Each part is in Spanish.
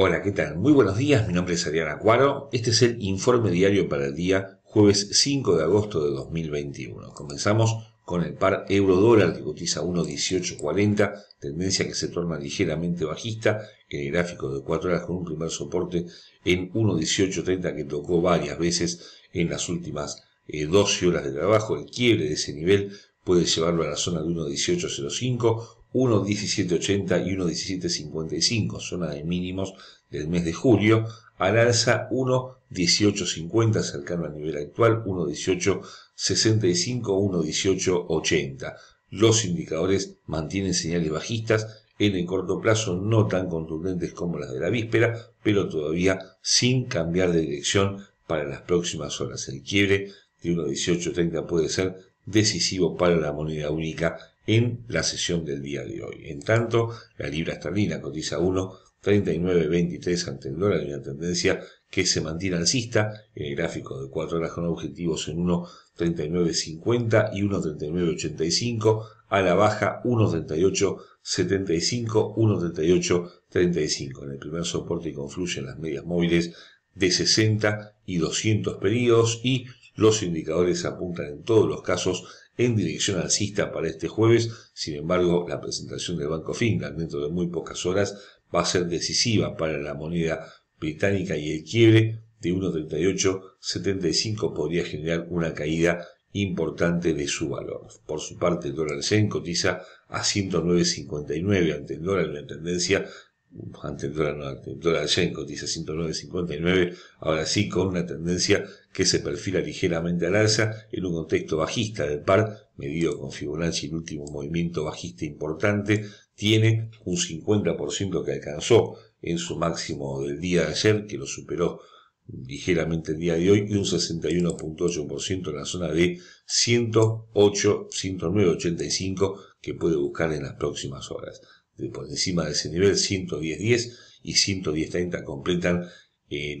Hola, ¿qué tal? Muy buenos días, mi nombre es Ariana Cuaro. Este es el informe diario para el día jueves 5 de agosto de 2021. Comenzamos con el par euro-dólar que cotiza 1.1840, tendencia que se torna ligeramente bajista en el gráfico de 4 horas con un primer soporte en 1.1830 que tocó varias veces en las últimas 12 eh, horas de trabajo. El quiebre de ese nivel puede llevarlo a la zona de 1.1805 1.1780 y 1.1755, zona de mínimos del mes de julio, al alza 1.1850 cercano al nivel actual, 1.1865, 1.1880. Los indicadores mantienen señales bajistas en el corto plazo no tan contundentes como las de la víspera, pero todavía sin cambiar de dirección para las próximas horas. El quiebre de 1.1830 puede ser decisivo para la moneda única en la sesión del día de hoy. En tanto, la libra esterlina cotiza 1,3923 ante el dólar una tendencia que se mantiene alcista en el gráfico de 4 horas con objetivos en 1,3950 y 1,3985 a la baja 1,3875, 1,3835. En el primer soporte y confluyen las medias móviles de 60 y 200 periodos y los indicadores apuntan en todos los casos en dirección alcista para este jueves. Sin embargo, la presentación del Banco Finland dentro de muy pocas horas va a ser decisiva para la moneda británica y el quiebre de 1.3875 podría generar una caída importante de su valor. Por su parte, el dólar zen cotiza a 109.59 ante el dólar en la tendencia ante el dólar, no, el cotiza 109.59, ahora sí con una tendencia que se perfila ligeramente al alza en un contexto bajista del par, medido con Fibonacci el último movimiento bajista importante, tiene un 50% que alcanzó en su máximo del día de ayer, que lo superó ligeramente el día de hoy, y un 61.8% en la zona de 108, 109.85 que puede buscar en las próximas horas por encima de ese nivel, 110.10 y 110.30 completan eh, eh,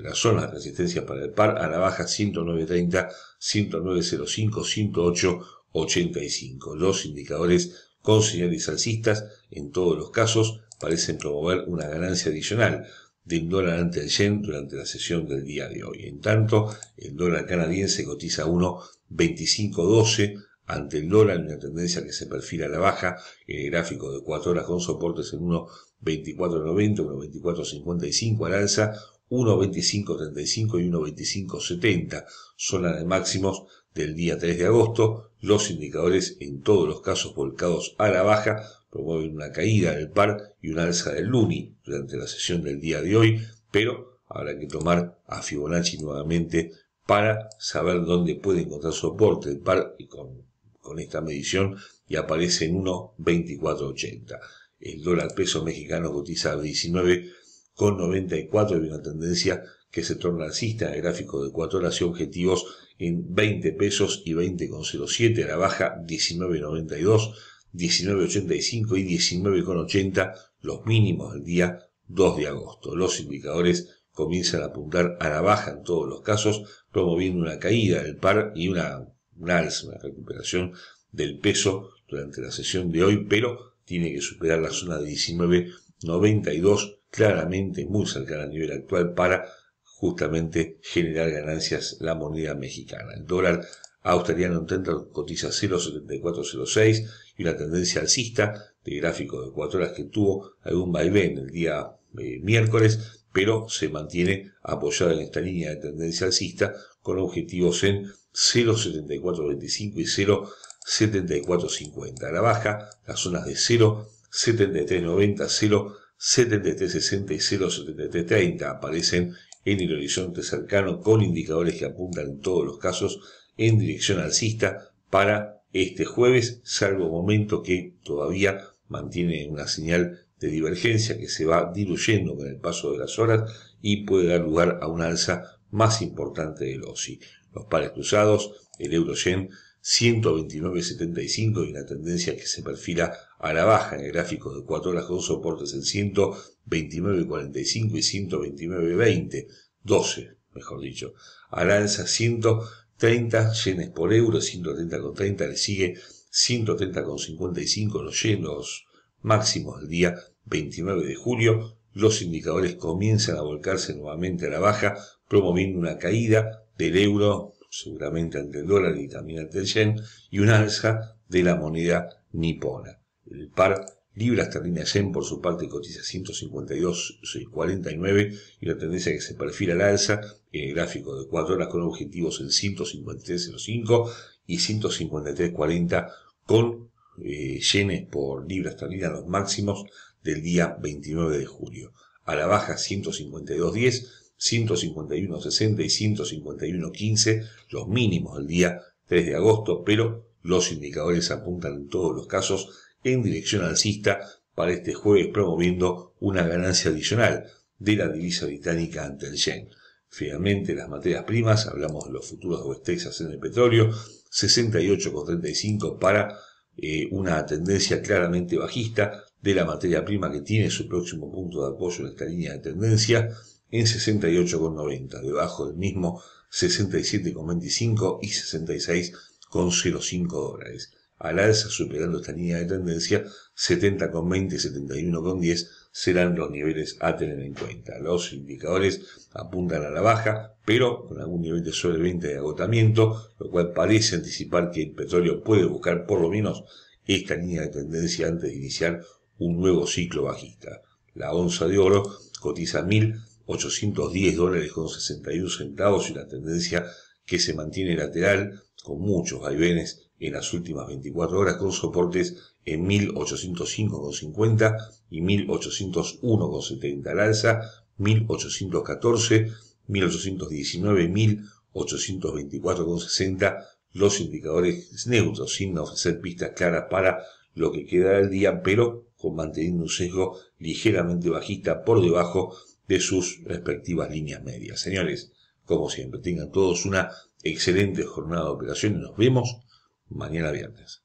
las zonas de resistencia para el par a la baja 109.30, 109.05, 108.85. Los indicadores con señales alcistas en todos los casos parecen promover una ganancia adicional del dólar ante el yen durante la sesión del día de hoy. En tanto, el dólar canadiense cotiza 1.2512 ante el dólar, una tendencia que se perfila a la baja en el gráfico de 4 horas con soportes en 1.2490, 1.2455 al alza, 1.2535 y 1.2570, son de máximos del día 3 de agosto, los indicadores en todos los casos volcados a la baja promueven una caída del par y una alza del luni durante la sesión del día de hoy, pero habrá que tomar a Fibonacci nuevamente para saber dónde puede encontrar soporte. El par y con con esta medición y aparece en 1.2480. El dólar peso mexicano cotiza a 19,94 y una tendencia que se torna alcista en gráfico de 4 horas y objetivos en 20 pesos y 20,07 a la baja 19,92, 19,85 y 19,80 los mínimos del día 2 de agosto. Los indicadores comienzan a apuntar a la baja en todos los casos, promoviendo una caída del par y una una recuperación del peso durante la sesión de hoy, pero tiene que superar la zona de 19.92, claramente muy cercana al nivel actual, para justamente generar ganancias la moneda mexicana. El dólar australiano en 30 cotiza 0.7406 y una tendencia alcista de gráfico de 4 horas que tuvo algún vaivén el día eh, miércoles, pero se mantiene apoyada en esta línea de tendencia alcista con objetivos en 0.7425 y 0.7450. A la baja, las zonas de 0.7390, 0.7360 y 0.7330 aparecen en el horizonte cercano con indicadores que apuntan en todos los casos en dirección alcista para este jueves, salvo momento que todavía mantiene una señal de divergencia que se va diluyendo con el paso de las horas y puede dar lugar a una alza más importante del OSI. Los pares cruzados, el euro-yen 129.75 y una tendencia que se perfila a la baja en el gráfico de 4 horas con soportes en 129.45 y 129.20, 12 mejor dicho, al alza 130 yenes por euro, 130.30 le sigue 130.55 los yenos Máximo el día 29 de julio, los indicadores comienzan a volcarse nuevamente a la baja, promoviendo una caída del euro, seguramente ante el dólar y también ante el yen, y una alza de la moneda nipona. El par libra esterlina yen por su parte cotiza 152,49 y la tendencia que se perfila al alza en el gráfico de 4 horas con objetivos en 153,05 y 153,40 con yenes eh, por libra esterlina los máximos del día 29 de julio. A la baja 152.10, 151.60 y 151.15 los mínimos del día 3 de agosto, pero los indicadores apuntan en todos los casos en dirección alcista para este jueves promoviendo una ganancia adicional de la divisa británica ante el yen. Finalmente, las materias primas, hablamos de los futuros de West en el petróleo, 68,35 para eh, una tendencia claramente bajista de la materia prima que tiene su próximo punto de apoyo en esta línea de tendencia en 68,90, debajo del mismo 67,25 y 66,05 dólares. Al alza superando esta línea de tendencia 70,20, 71,10 serán los niveles a tener en cuenta. Los indicadores apuntan a la baja, pero con algún nivel de sobreventa de agotamiento, lo cual parece anticipar que el petróleo puede buscar por lo menos esta línea de tendencia antes de iniciar un nuevo ciclo bajista. La onza de oro cotiza 1.810 dólares con 61 centavos y la tendencia que se mantiene lateral con muchos vaivenes en las últimas 24 horas, con soportes en 1805,50 y 1801,70 al alza, 1814, 1819, 1824,60 los indicadores neutros, sin ofrecer pistas claras para lo que queda del día, pero con manteniendo un sesgo ligeramente bajista por debajo de sus respectivas líneas medias. Señores, como siempre, tengan todos una excelente jornada de operación y nos vemos mañana viernes.